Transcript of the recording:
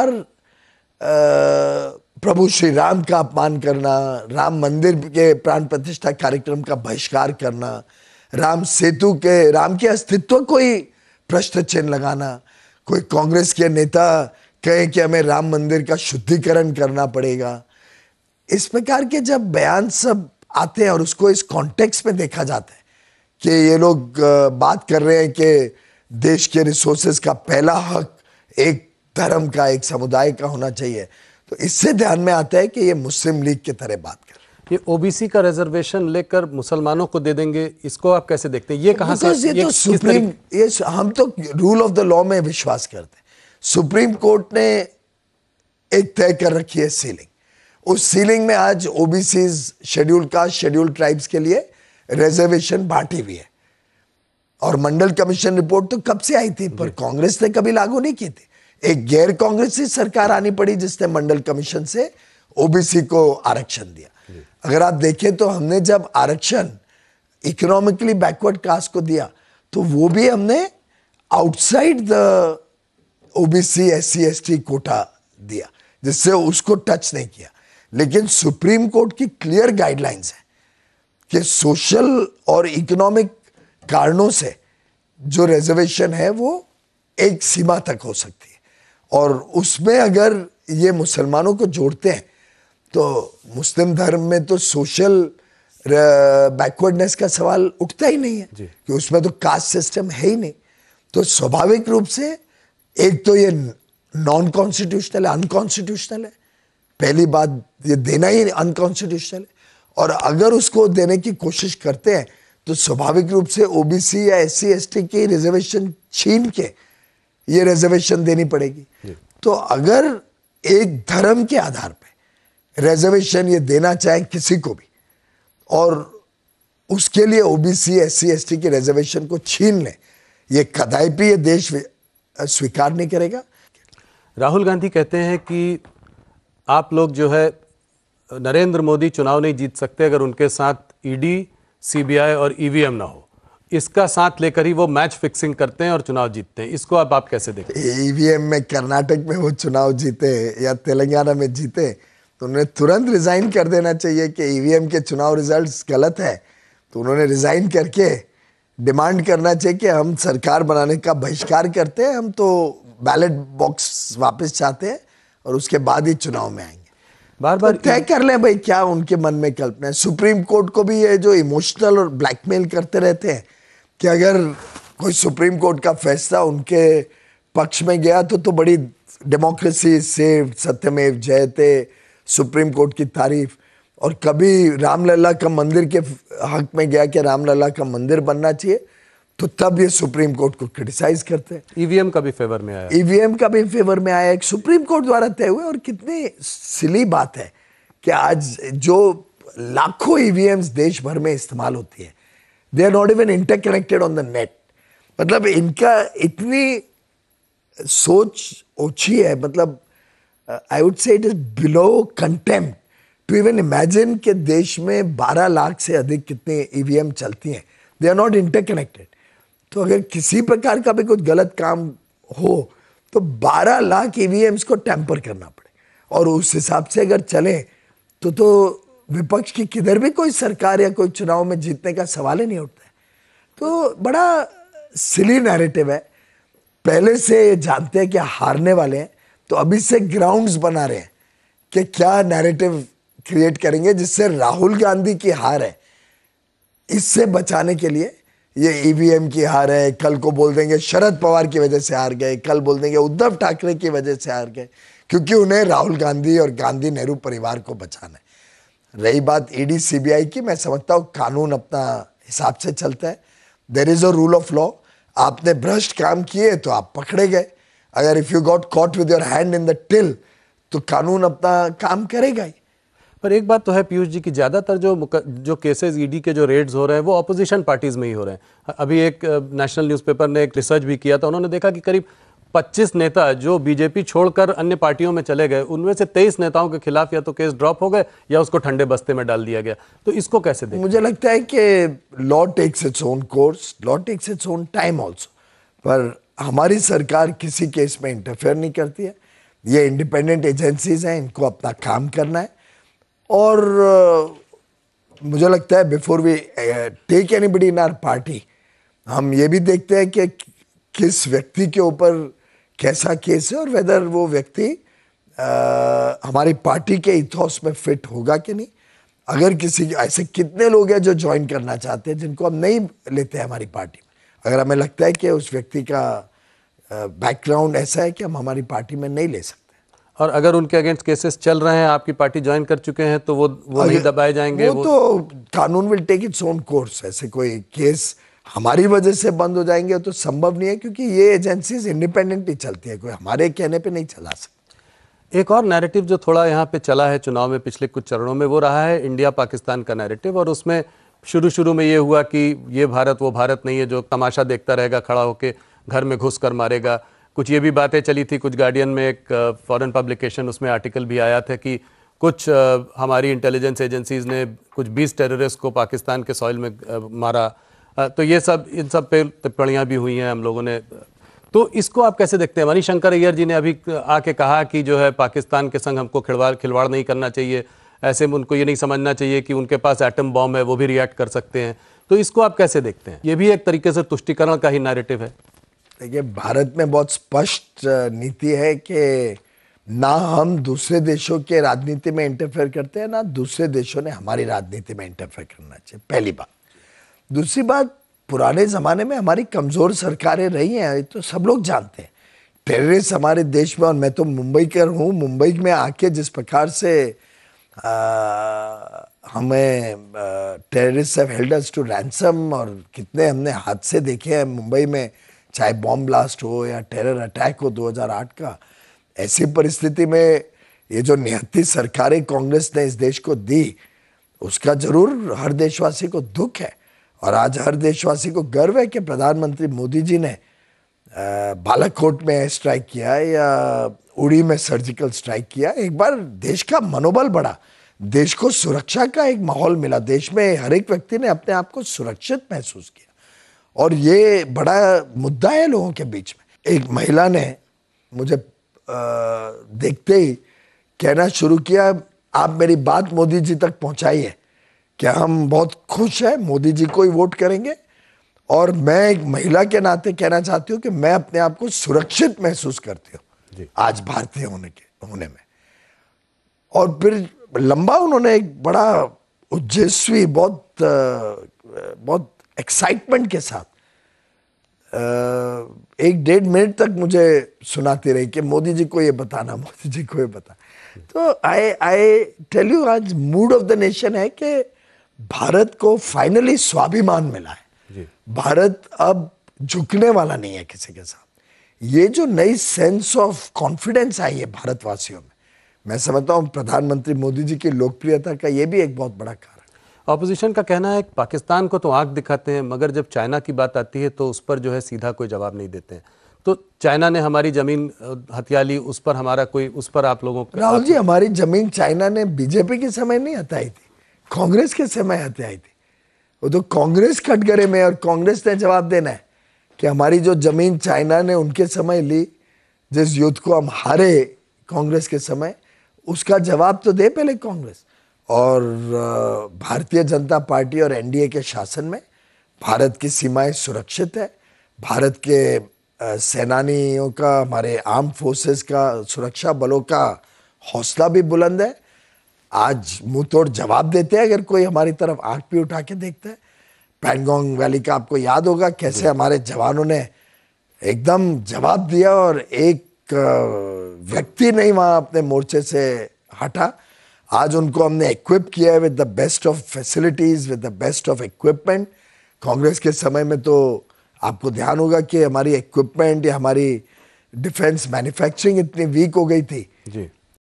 हर प्रभु श्री राम का अपमान करना राम मंदिर के प्राण प्रतिष्ठा कार्यक्रम का बहिष्कार करना राम सेतु के राम के अस्तित्व को ही प्रश्न चिन्ह लगाना कोई कांग्रेस के नेता कहें कि हमें राम मंदिर का शुद्धिकरण करना पड़ेगा इस प्रकार के जब बयान सब आते हैं और उसको इस कॉन्टेक्स्ट में देखा जाता है कि ये लोग बात कर रहे हैं कि देश के रिसोर्सेज का पहला हक एक धर्म का एक समुदाय का होना चाहिए तो इससे ध्यान में आता है कि ये मुस्लिम लीग की तरह बात कर ये ओबीसी का रिजर्वेशन लेकर मुसलमानों को दे देंगे इसको आप कैसे देखते हैं ये कहाँ से ये, ये तो सुप्रीम ये हम तो रूल ऑफ द लॉ में विश्वास करते हैं सुप्रीम कोर्ट ने एक तय कर रखी है सीलिंग उस सीलिंग में आज OBC schedule caste schedule tribes के लिए रिजर्वेशन बांटी हुई है और मंडल कमीशन रिपोर्ट तो कब से आई थी पर कांग्रेस ने कभी लागू नहीं की थी एक गैर कांग्रेसी सरकार आनी पड़ी जिसने मंडल कमीशन से ओबीसी को आरक्षण दिया अगर आप देखें तो हमने जब आरक्षण इकोनॉमिकली बैकवर्ड कास्ट को दिया तो वो भी हमने outside the OBC S C S T quota दिया जिससे उसको टच नहीं किया लेकिन सुप्रीम कोर्ट की क्लियर गाइडलाइंस है कि सोशल और इकोनॉमिक कारणों से जो रिजर्वेशन है वो एक सीमा तक हो सकती है और उसमें अगर ये मुसलमानों को जोड़ते हैं तो मुस्लिम धर्म में तो सोशल बैकवर्डनेस का सवाल उठता ही नहीं है कि उसमें तो कास्ट सिस्टम है ही नहीं तो स्वाभाविक रूप से एक तो ये नॉन कॉन्स्टिट्यूशनल है अनकॉन्स्टिट्यूशनल है पहली बात ये देना ही अनकॉन्स्टिट्यूशनल है और अगर उसको देने की कोशिश करते हैं तो स्वाभाविक रूप से ओबीसी या एस सी की रिजर्वेशन छीन के ये रिजर्वेशन देनी पड़ेगी तो अगर एक धर्म के आधार पे रिजर्वेशन ये देना चाहे किसी को भी और उसके लिए OBC S C S T की रिजर्वेशन को छीन ले ये कदापि ये देश स्वीकार नहीं करेगा राहुल गांधी कहते हैं कि आप लोग जो है नरेंद्र मोदी चुनाव नहीं जीत सकते अगर उनके साथ ईडी e सीबीआई और ईवीएम e ना हो इसका साथ लेकर ही वो मैच फिक्सिंग करते हैं और चुनाव जीतते हैं इसको अब आप कैसे देखते हैं ईवीएम e में कर्नाटक में वो चुनाव जीते या तेलंगाना में जीते तो उन्हें तुरंत रिजाइन कर देना चाहिए कि ईवीएम e के चुनाव रिजल्ट्स गलत है तो उन्होंने रिजाइन करके डिमांड करना चाहिए कि हम सरकार बनाने का बहिष्कार करते हैं हम तो बैलेट बॉक्स वापस चाहते हैं और उसके बाद ही चुनाव में आएंगे बार बार तो तय कर लें भाई क्या उनके मन में कल्पना है सुप्रीम कोर्ट को भी ये जो इमोशनल और ब्लैकमेल करते रहते हैं कि अगर कोई सुप्रीम कोर्ट का फैसला उनके पक्ष में गया तो तो बड़ी डेमोक्रेसी सेव सत्यमेव जयते सुप्रीम कोर्ट की तारीफ और कभी रामलला का मंदिर के हक में गया कि रामलला का मंदिर बनना चाहिए तो तब ये सुप्रीम कोर्ट को क्रिटिसाइज करते हैं ईवीएम का भी फेवर में आया ईवीएम का भी फेवर में आया एक सुप्रीम कोर्ट द्वारा तय हुए और कितनी सिली बात है कि आज जो लाखों ईवीएम्स देश भर में इस्तेमाल होती है they are not even interconnected on the net मतलब इनका इतनी सोच ओछी है मतलब I would say it is below contempt to even imagine के देश में 12 लाख से अधिक कितने ईवीएम e चलती हैं दे आर नॉट इंटरकनेक्टेड तो अगर किसी प्रकार का भी कुछ गलत काम हो तो 12 लाख ईवीएम्स e को टैंपर करना पड़े और उस हिसाब से अगर चलें तो तो विपक्ष की किधर भी कोई सरकार या कोई चुनाव में जीतने का सवाल ही नहीं उठता है तो बड़ा सिली नैरेटिव है पहले से जानते हैं कि हारने वाले हैं तो अभी से ग्राउंड्स बना रहे हैं कि क्या नैरेटिव क्रिएट करेंगे जिससे राहुल गांधी की हार है इससे बचाने के लिए ये ईवीएम e की हार है कल को बोल देंगे शरद पवार की वजह से हार गए कल बोल देंगे उद्धव ठाकरे की वजह से हार गए क्योंकि उन्हें राहुल गांधी और गांधी नेहरू परिवार को बचाना है रही बात ईडी e सीबीआई की मैं समझता हूँ कानून अपना हिसाब से चलता है there is a rule of law आपने भ्रष्ट काम किए तो आप पकड़े गए अगर if you got caught with your hand in the till तो कानून अपना काम करेगा ही पर एक बात तो है पीयूष जी की ज़्यादातर जो जो केसेस ईडी e के जो रेड्स हो रहे हैं वो अपोजिशन पार्टीज़ में ही हो रहे हैं अभी एक नेशनल न्यूज़पेपर ने एक रिसर्च भी किया था उन्होंने देखा कि करीब 25 नेता जो बीजेपी छोड़कर अन्य पार्टियों में चले गए उनमें से 23 नेताओं के खिलाफ या तो केस ड्रॉप हो गए या उसको ठंडे बस्ते में डाल दिया गया तो इसको कैसे देखें? मुझे लगता है कि law takes its own course law takes its own time also पर हमारी सरकार किसी केस में इंटरफेयर नहीं करती है ये इंडिपेंडेंट एजेंसीज हैं इनको अपना काम करना है और मुझे लगता है before we take anybody in our party हम ये भी देखते हैं कि किस व्यक्ति के ऊपर कैसा केस है और वेदर वो व्यक्ति हमारी पार्टी के इथॉस में फिट होगा कि नहीं अगर किसी ऐसे कितने लोग हैं जो ज्वाइन करना चाहते हैं जिनको हम नहीं लेते हैं हमारी पार्टी में अगर हमें लगता है कि उस व्यक्ति का बैकग्राउंड ऐसा है कि हम हमारी पार्टी में नहीं ले सकते और अगर उनके अगेंस्ट केसेस चल रहे हैं आपकी पार्टी ज्वाइन कर चुके हैं तो वो वो नहीं दबाए जाएंगे वो, वो तो कानून will take its own course ऐसे कोई केस हमारी वजह से बंद हो जाएंगे तो संभव नहीं है क्योंकि ये एजेंसीज इंडिपेंडेंटली चलती है कोई हमारे कहने पे नहीं चला सकते एक और नैरेटिव जो थोड़ा यहाँ पे चला है चुनाव में पिछले कुछ चरणों में वो रहा है इंडिया पाकिस्तान का नैरेटिव और उसमें शुरू शुरू में ये हुआ कि ये भारत वो भारत नहीं है जो तमाशा देखता रहेगा खड़ा होकर घर में घुस कर मारेगा कुछ ये भी बातें चली थी कुछ गार्डियन में एक फॉरेन पब्लिकेशन उसमें आर्टिकल भी आया था कि कुछ हमारी इंटेलिजेंस एजेंसीज ने कुछ 20 टेररिस्ट को पाकिस्तान के सॉइल में मारा तो ये सब इन सब पे टिप्पणियाँ भी हुई हैं हम लोगों ने तो इसको आप कैसे देखते हैं मनीष शंकर अय्यर जी ने अभी आके कहा कि जो है पाकिस्तान के संग हमको खिलवाड़ खिलवाड़ नहीं करना चाहिए ऐसे में उनको ये नहीं समझना चाहिए कि उनके पास एटम बॉम्ब है वो भी रिएक्ट कर सकते हैं तो इसको आप कैसे देखते हैं ये भी एक तरीके से तुष्टिकरण का ही नैरेटिव है देखिए भारत में बहुत स्पष्ट नीति है कि ना हम दूसरे देशों के राजनीति में इंटरफेयर करते हैं ना दूसरे देशों ने हमारी राजनीति में इंटरफेयर करना चाहिए पहली बात दूसरी बात पुराने ज़माने में हमारी कमज़ोर सरकारें रही हैं तो सब लोग जानते हैं टेररिस्ट हमारे देश में और मैं तो मुंबई कर हूँ मुंबई में आके जिस प्रकार से आ, हमें terrorist have held us to ransom और कितने हमने हादसे देखे हैं मुंबई में चाहे बॉम्ब ब्लास्ट हो या टेरर अटैक हो 2008 का ऐसी परिस्थिति में ये जो निहत्ती सरकारें कांग्रेस ने इस देश को दी उसका ज़रूर हर देशवासी को दुख है और आज हर देशवासी को गर्व है कि प्रधानमंत्री मोदी जी ने बालाकोट में स्ट्राइक किया या उड़ी में सर्जिकल स्ट्राइक किया एक बार देश का मनोबल बढ़ा देश को सुरक्षा का एक माहौल मिला देश में हर एक व्यक्ति ने अपने आप को सुरक्षित महसूस किया और ये बड़ा मुद्दा है लोगों के बीच में एक महिला ने मुझे देखते ही कहना शुरू किया आप मेरी बात मोदी जी तक पहुंचाइए क्या हम बहुत खुश हैं मोदी जी को ही वोट करेंगे और मैं एक महिला के नाते कहना चाहती हूँ कि मैं अपने आप को सुरक्षित महसूस करती हूँ आज भारतीय होने के होने में और फिर लंबा उन्होंने एक बड़ा उज्जस्वी बहुत बहुत एक्साइटमेंट के साथ एक डेढ़ मिनट तक मुझे सुनाती रही कि मोदी जी को ये बताना मोदी जी को ये बता तो आई आई टेल यू आज मूड ऑफ द नेशन है कि भारत को फाइनली स्वाभिमान मिला है भारत अब झुकने वाला नहीं है किसी के साथ ये जो नई सेंस ऑफ कॉन्फिडेंस आई है भारतवासियों में मैं समझता हूँ प्रधानमंत्री मोदी जी की लोकप्रियता का ये भी एक बहुत बड़ा कारण अपोजिशन का कहना है पाकिस्तान को तो आंख दिखाते हैं मगर जब चाइना की बात आती है तो उस पर जो है सीधा कोई जवाब नहीं देते हैं तो चाइना ने हमारी जमीन हथिया ली उस पर हमारा कोई उस पर आप लोगों राहुल जी हमारी जमीन चाइना ने बीजेपी के समय नहीं हटाई थी कांग्रेस के समय आते आई थी वो तो कांग्रेस खटगरे में और कांग्रेस ने जवाब देना है कि हमारी जो जमीन चाइना ने उनके समय ली जिस युद्ध को हम हारे कांग्रेस के समय उसका जवाब तो दे पहले कांग्रेस और भारतीय जनता पार्टी और एनडीए के शासन में भारत की सीमाएं सुरक्षित है भारत के सेनानियों का हमारे आर्म फोर्सेस का सुरक्षा बलों का हौसला भी बुलंद है आज मुंह तोड़ जवाब देते हैं अगर कोई हमारी तरफ आंख भी उठा के देखता है पैंगोंग वैली का आपको याद होगा कैसे हमारे जवानों ने एकदम जवाब दिया और एक व्यक्ति नहीं वहाँ अपने मोर्चे से हटा आज उनको हमने इक्विप किया है with the best of facilities with the best of equipment Congress के समय में तो आपको ध्यान होगा कि हमारी इक्विपमेंट या हमारी डिफेंस मैन्युफैक्चरिंग इतनी वीक हो गई थी जी